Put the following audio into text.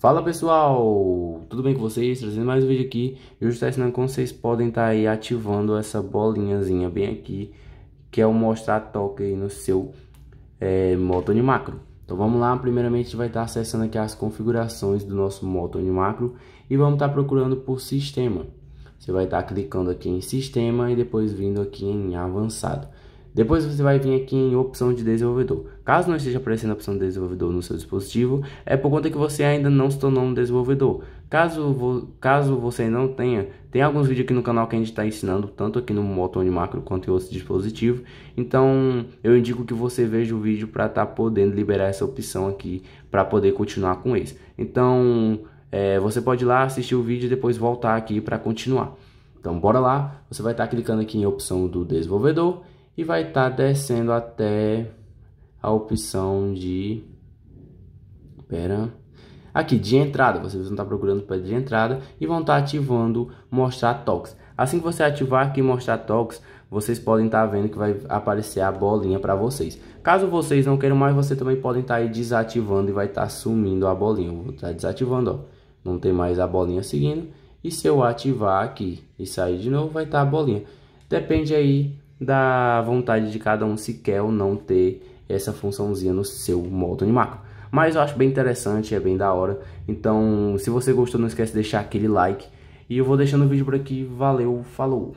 Fala pessoal, tudo bem com vocês? Trazendo mais um vídeo aqui e hoje está ensinando como vocês podem estar tá aí ativando essa bolinhazinha bem aqui Que é o mostrar toque aí no seu é, moto Macro Então vamos lá, primeiramente a gente vai estar tá acessando aqui as configurações do nosso moto Macro E vamos estar tá procurando por sistema Você vai estar clicando aqui em sistema e depois vindo aqui em avançado depois você vai vir aqui em opção de desenvolvedor. Caso não esteja aparecendo a opção de desenvolvedor no seu dispositivo, é por conta que você ainda não se tornou um desenvolvedor. Caso, vo caso você não tenha, tem alguns vídeos aqui no canal que a gente está ensinando, tanto aqui no Motone Macro quanto em outros dispositivos. Então eu indico que você veja o vídeo para estar tá podendo liberar essa opção aqui, para poder continuar com esse. Então é, você pode ir lá assistir o vídeo e depois voltar aqui para continuar. Então bora lá, você vai estar tá clicando aqui em opção do desenvolvedor e vai estar tá descendo até a opção de pera aqui de entrada vocês vão estar tá procurando para de entrada e vão estar tá ativando mostrar toques assim que você ativar aqui mostrar toques vocês podem estar tá vendo que vai aparecer a bolinha para vocês caso vocês não queiram mais você também podem estar tá desativando e vai estar tá sumindo a bolinha vou estar desativando ó não tem mais a bolinha seguindo e se eu ativar aqui e sair de novo vai estar a bolinha depende aí da vontade de cada um se quer ou não ter essa funçãozinha no seu modo de macro. Mas eu acho bem interessante, é bem da hora. Então, se você gostou, não esquece de deixar aquele like. E eu vou deixando o vídeo por aqui. Valeu, falou!